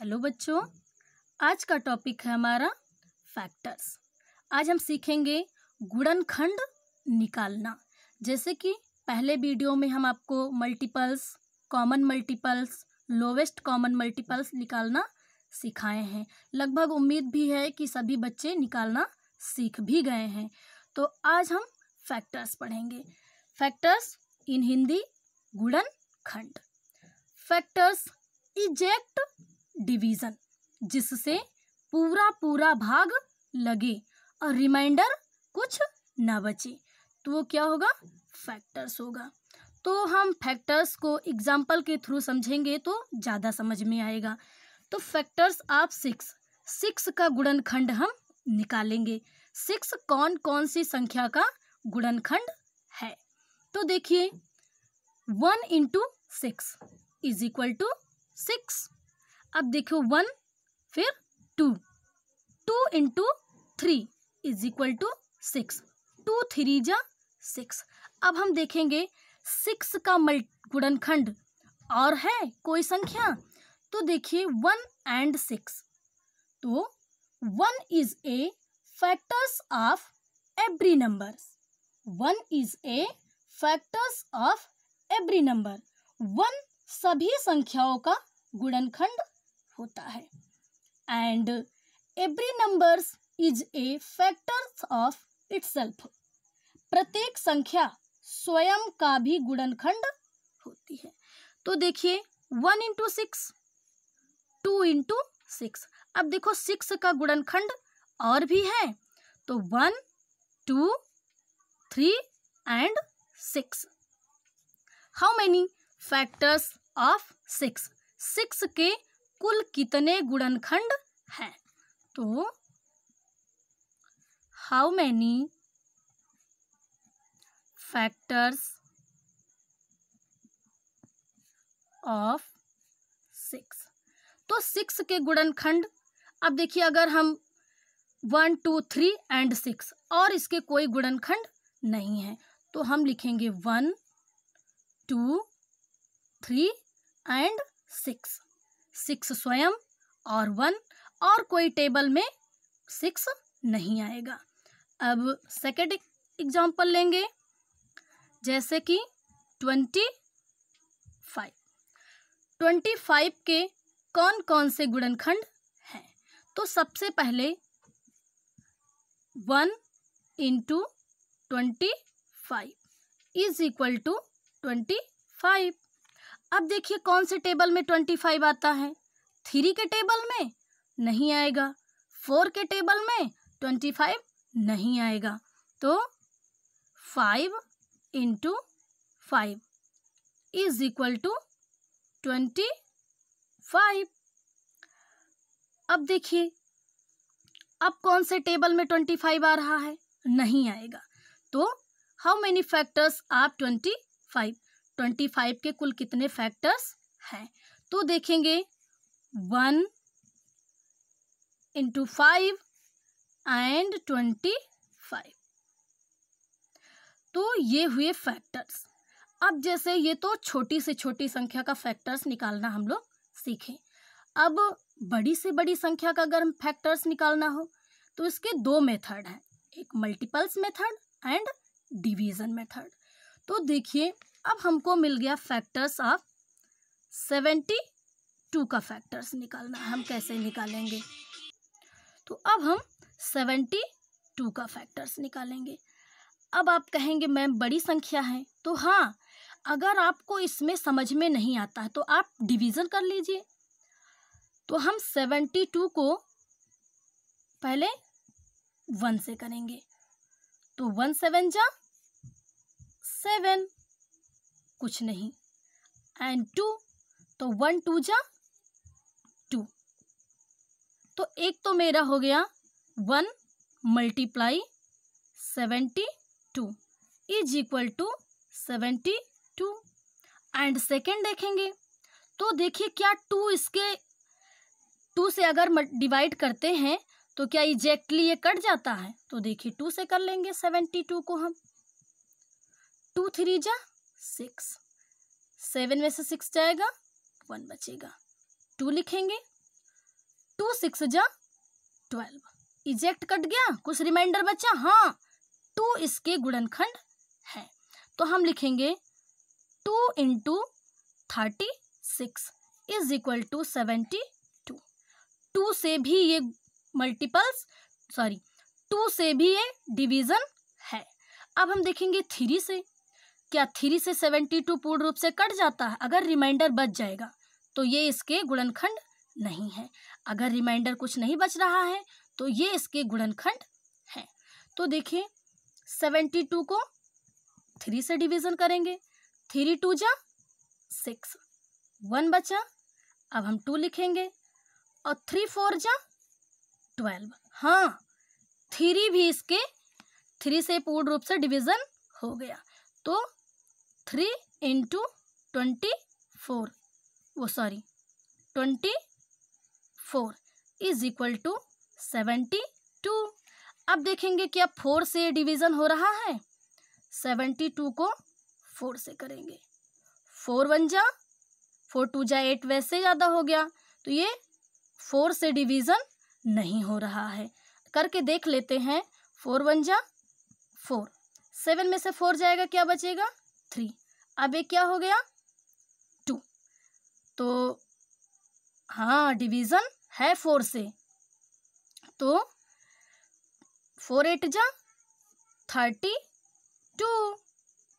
hello बच्चों आज का टॉपिक है हमारा फैक्टर्स आज हम सीखेंगे गुणनखंड निकालना जैसे कि पहले वीडियो में हम आपको multiples common multiples lowest common multiples निकालना सिखाए हैं लगभग उम्मीद भी है कि सभी बच्चे निकालना सीख भी गए हैं तो आज हम फैक्टर्स पढ़ेंगे फैक्टर्स इन हिंदी गुणनखंड फैक्टर्स इजेक्ट डिवीज़न जिससे पूरा पूरा भाग लगे और रिमाइंडर कुछ ना बचे तो वो क्या होगा फैक्टर्स होगा तो हम फैक्टर्स को एग्जाम्पल के थ्रू समझेंगे तो ज़्यादा समझ में आएगा तो फैक्टर्स ऑफ सिक्स सिक्स का गुणनखंड हम निकालेंगे सिक्स कौन कौन सी संख्या का गुणनखंड है तो देखिए one into six is equal to six अब देखो वन फिर two two into three is equal to six two three जा सिक्स अब हम देखेंगे सिक्स का मल गुणनखंड और है कोई संख्या तो देखिए वन एंड सिक्स तो one is a factors of every number one is a factors of every number one सभी संख्याओं का गुणनखंड होता है and every numbers is a factors of itself प्रत्येक संख्या स्वयं का भी गुणनखंड होती है तो देखिए one into six two into six अब देखो सिक्स का गुणनखंड और भी है तो one two three and six how many factors of six six के कुल कितने गुणनखंड हैं तो how many factors of six तो सिक्स के गुणनखंड अब देखिए अगर हम one two three and six और इसके कोई गुणनखंड नहीं है तो हम लिखेंगे one two three and six six स्वयं और वन और कोई टेबल में सिक्स नहीं आएगा अब सेकेंड एग्जाम्पल लेंगे जैसे कि ट्वेंटी फाइव ट्वेंटी फाइव के कौन कौन से गुणनखंड हैं तो सबसे पहले one into twenty five is equal to twenty five अब देखिए कौन से टेबल में ट्वेंटी फाइव आता है थ्री के टेबल में नहीं आएगा फोर के टेबल में ट्वेंटी फाइव नहीं आएगा तो five into five is equal to twenty five अब देखिए अब कौन से टेबल में ट्वेंटी फाइव आ रहा है नहीं आएगा तो how many factors are twenty five twenty five के कुल कितने फैक्टर्स हैं तो देखेंगे one into five and twenty five तो ये हुए फैक्टर्स अब जैसे ये तो छोटी से छोटी संख्या का फैक्टर्स निकालना हम लोग सीखें अब बड़ी से बड़ी संख्या का अगर फैक्टर्स निकालना हो तो इसके दो मेथड हैं एक multiples method and division method तो देखिए अब हमको मिल गया फैक्टर्स ऑफ सेवेंटी टू का फैक्टर्स निकालना हम कैसे निकालेंगे तो अब हम सेवेंटी टू का फैक्टर्स निकालेंगे अब आप कहेंगे मैम बड़ी संख्या है तो हाँ अगर आपको इसमें समझ में नहीं आता है तो आप डिवीज़न कर लीजिए तो हम सेवेंटी टू को पहले वन से करेंगे तो वन सेवन जा सेवन कुछ नहीं एंड टू तो वन टू जा टू तो एक तो मेरा हो गया one multiply seventy two is equal to seventy two and second देखेंगे तो देखिए क्या टू इसके टू से अगर डिवाइड करते हैं तो क्या एग्जैक्टली ये कट जाता है तो देखिए टू से कर लेंगे सेवेंटी टू को हम टू थ्री जा सिक्स सेवन में से सिक्स जाएगा वन बचेगा टू लिखेंगे टू सिक्स जा ट्वेल्व इजेक्ट कट गया कुछ रिमाइंडर बचा हाँ टू इसके गुणनखंड है तो हम लिखेंगे two into thirty six is equal to seventy two two से भी ये मल्टीपल्स सॉरी टू से भी ये डिवीज़न है अब हम देखेंगे थ्री से क्या थ्री से सेवेंटी टू पूर्ण रूप से कट जाता है अगर रिमाइंडर बच जाएगा तो ये इसके गुणनखंड नहीं है अगर रिमाइंडर कुछ नहीं बच रहा है तो ये इसके गुणनखंड है तो देखिए सेवेंटी टू को थ्री से डिवीज़न करेंगे थ्री टू जा सिक्स वन बचा अब हम टू लिखेंगे और थ्री फोर जा ट्वेल्व हाँ थ्री भी इसके थ्री से पूर्ण रूप से डिवीज़न हो गया तो थ्री इंटू ट्वेंटी फोर वो sorry twenty four is equal to seventy two अब देखेंगे क्या फोर से डिवीज़न हो रहा है सेवेंटी टू को फोर से करेंगे फोर वन जा फोर टू जा एट वैसे ज़्यादा हो गया तो ये फोर से डिवीज़न नहीं हो रहा है करके देख लेते हैं फोर वन जा फोर सेवन में से फोर जाएगा क्या बचेगा थ्री अब ये क्या हो गया टू तो हाँ डिवीज़न है फोर से तो फोर एट जा थर्टी टू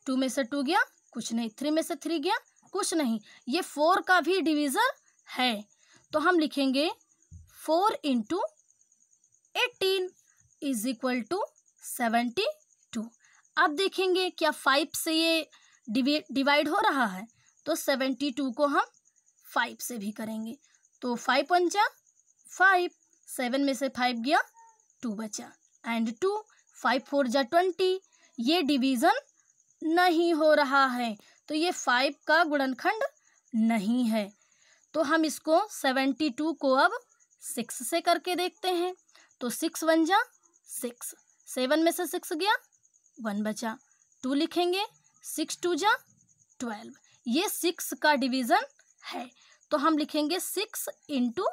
टू में से टू गया कुछ नहीं थ्री में से थ्री गया कुछ नहीं ये फोर का भी डिवीज़न है तो हम लिखेंगे four into eighteen is equal to seventy अब देखेंगे क्या फाइव से ये डिवाइड हो रहा है तो सेवेंटी टू को हम फाइव से भी करेंगे तो फाइव पंचा फाइव सेवन में से फाइव गया टू बचा एंड टू फाइव फोर जा ट्वेंटी ये डिवीज़न नहीं हो रहा है तो ये फाइव का गुणनखंड नहीं है तो हम इसको सेवेंटी टू को अब सिक्स से करके देखते हैं तो सिक्स वन जा सिक्स सेवन में से सिक्स गया वन बचा टू लिखेंगे सिक्स टू जा ट्वेल्व ये सिक्स का डिवीज़न है तो हम लिखेंगे six into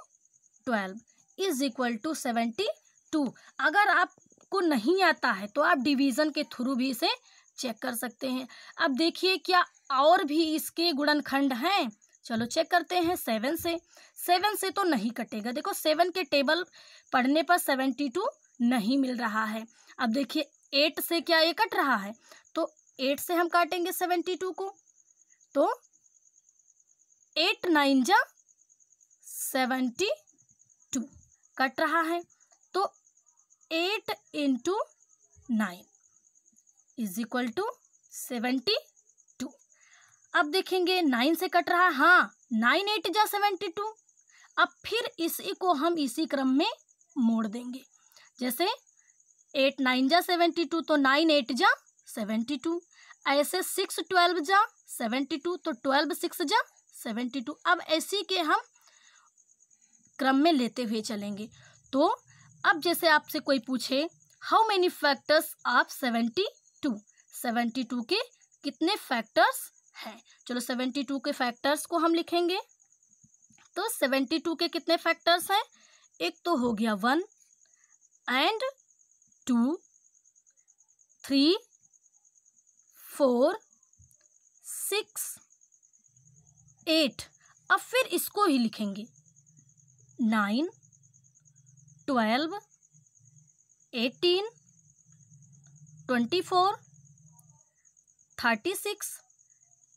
twelve is equal to seventy two अगर आपको नहीं आता है तो आप डिवीज़न के थ्रू भी इसे चेक कर सकते हैं अब देखिए क्या और भी इसके गुणनखंड हैं चलो चेक करते हैं सेवन से सेवन से तो नहीं कटेगा देखो सेवन के टेबल पढ़ने पर सेवेंटी टू नहीं मिल रहा है अब देखिए एट से क्या ये कट रहा है तो एट से हम काटेंगे सेवेंटी टू को तो एट नाइन जा सेवेंटी टू कट रहा है तो eight into nine is equal to seventy two अब देखेंगे नाइन से कट रहा हाँ नाइन एट जा सेवेंटी टू अब फिर इसी को हम इसी क्रम में मोड़ देंगे जैसे एट नाइन जा सेवेंटी टू तो नाइन एट जा सेवेंटी टू ऐसे सिक्स ट्वेल्व जा सेवेंटी टू तो ट्वेल्व सिक्स जा सेवेंटी टू अब ऐसी के हम क्रम में लेते हुए चलेंगे तो अब जैसे आपसे कोई पूछे how many factors of seventy two seventy two के कितने फैक्टर्स हैं चलो सेवेंटी टू के फैक्टर्स को हम लिखेंगे तो सेवेंटी टू के कितने फैक्टर्स हैं एक तो हो गया one and two three four six eight अब फिर इसको ही लिखेंगे nine twelve eighteen twenty four thirty six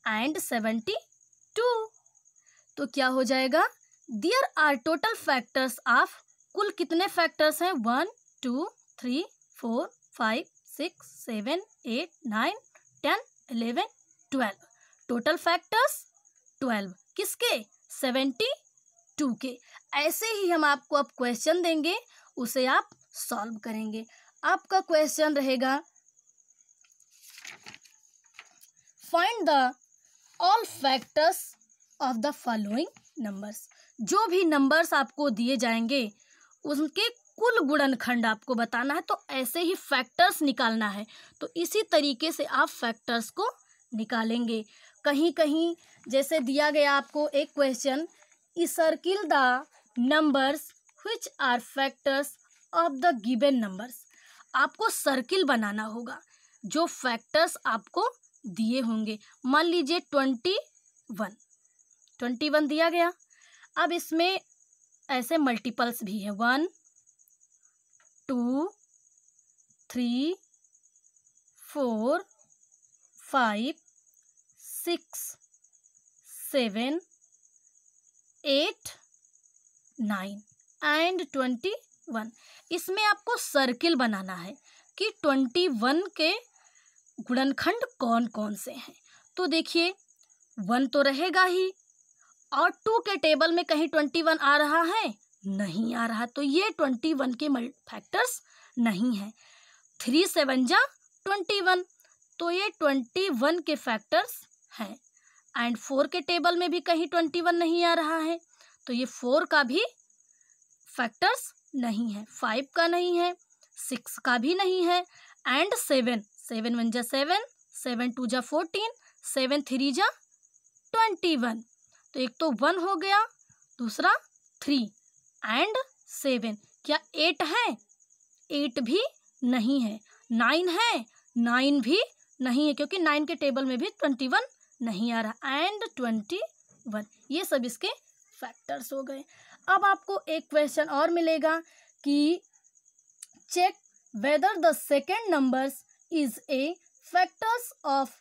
and seventy two तो क्या हो जाएगा there are total factors of कुल कितने फैक्टर्स हैं one two three four five six seven eight nine ten eleven twelve total factors twelve किसके seventy two के ऐसे ही हम आपको अब क्वेश्चन देंगे उसे आप सॉल्व करेंगे आपका क्वेश्चन रहेगा find the all factors of the following numbers जो भी नंबर्स आपको दिए जाएंगे उनके कुल गुणनखंड आपको बताना है तो ऐसे ही फैक्टर्स निकालना है तो इसी तरीके से आप फैक्टर्स को निकालेंगे कहीं कहीं जैसे दिया गया आपको एक question circle the numbers which are factors of the given numbers आपको सर्किल बनाना होगा जो फैक्टर्स आपको दिए होंगे मान लीजिए ट्वेंटी वन ट्वेंटी वन दिया गया अब इसमें ऐसे मल्टीपल्स भी है one two three four five six seven eight nine and twenty one इसमें आपको सर्किल बनाना है कि ट्वेंटी वन के गुणनखंड कौन कौन से हैं तो देखिए वन तो रहेगा ही और टू के टेबल में कहीं ट्वेंटी वन आ रहा है नहीं आ रहा तो ये ट्वेंटी वन के फैक्टर्स नहीं है थ्री सेवन जा ट्वेंटी वन तो ये ट्वेंटी वन के फैक्टर्स हैं एंड फोर के टेबल में भी कहीं ट्वेंटी वन नहीं आ रहा है तो ये फोर का भी फैक्टर्स नहीं है फाइव का नहीं है सिक्स का भी नहीं है एंड सेवन सेवन वन जा सेवन सेवन टू जा फोर्टीन सेवन थ्री जा ट्वेंटी वन तो एक तो वन हो गया दूसरा थ्री एंड सेवन क्या एट है एट भी नहीं है नाइन है नाइन भी नहीं है क्योंकि नाइन के टेबल में भी ट्वेंटी वन नहीं आ रहा एंड ट्वेंटी वन ये सब इसके फैक्टर्स हो गए अब आपको एक क्वेश्चन और मिलेगा कि check whether the second numbers is a factors of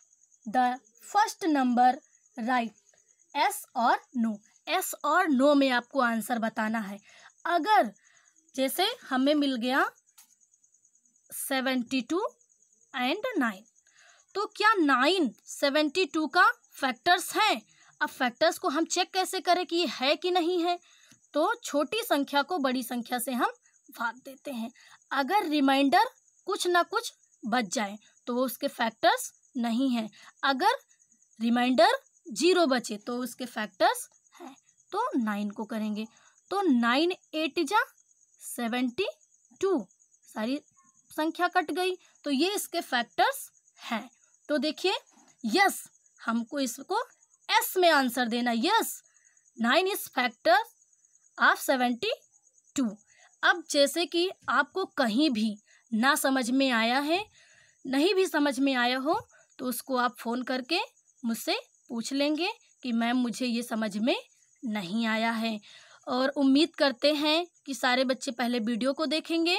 the first number write yes और नो एस और नो में आपको आंसर बताना है अगर जैसे हमें मिल गया सेवेंटी टू एंड नाइन तो क्या नाइन सेवेंटी टू का फैक्टर्स हैं अब फैक्टर्स को हम चेक कैसे करें कि ये है कि नहीं है तो छोटी संख्या को बड़ी संख्या से हम भाग देते हैं अगर रिमाइंडर कुछ ना कुछ बच जाए तो वो उसके फैक्टर्स नहीं हैं अगर रिमाइंडर जीरो बचे तो उसके फैक्टर्स तो नाइन को करेंगे तो नाइन एट जा सेवेंटी टू सारी संख्या कट गई तो ये इसके फैक्टर्स हैं तो देखिए यस हमको इसको एस में आंसर देना yes nine is factor of seventy two अब जैसे कि आपको कहीं भी ना समझ में आया है नहीं भी समझ में आया हो तो उसको आप फ़ोन करके मुझसे पूछ लेंगे कि मैम मुझे ये समझ में नहीं आया है और उम्मीद करते हैं कि सारे बच्चे पहले वीडियो को देखेंगे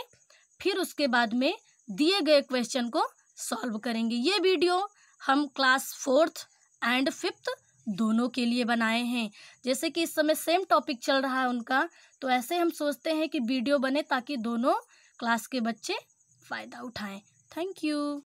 फिर उसके बाद में दिए गए क्वेश्चन को सॉल्व करेंगे ये वीडियो हम क्लास फोर्थ एंड फिफ्थ दोनों के लिए बनाए हैं जैसे कि इस समय सेम टॉपिक चल रहा है उनका तो ऐसे हम सोचते हैं कि वीडियो बने ताकि दोनों क्लास के बच्चे फ़ायदा उठाएं थैंक यू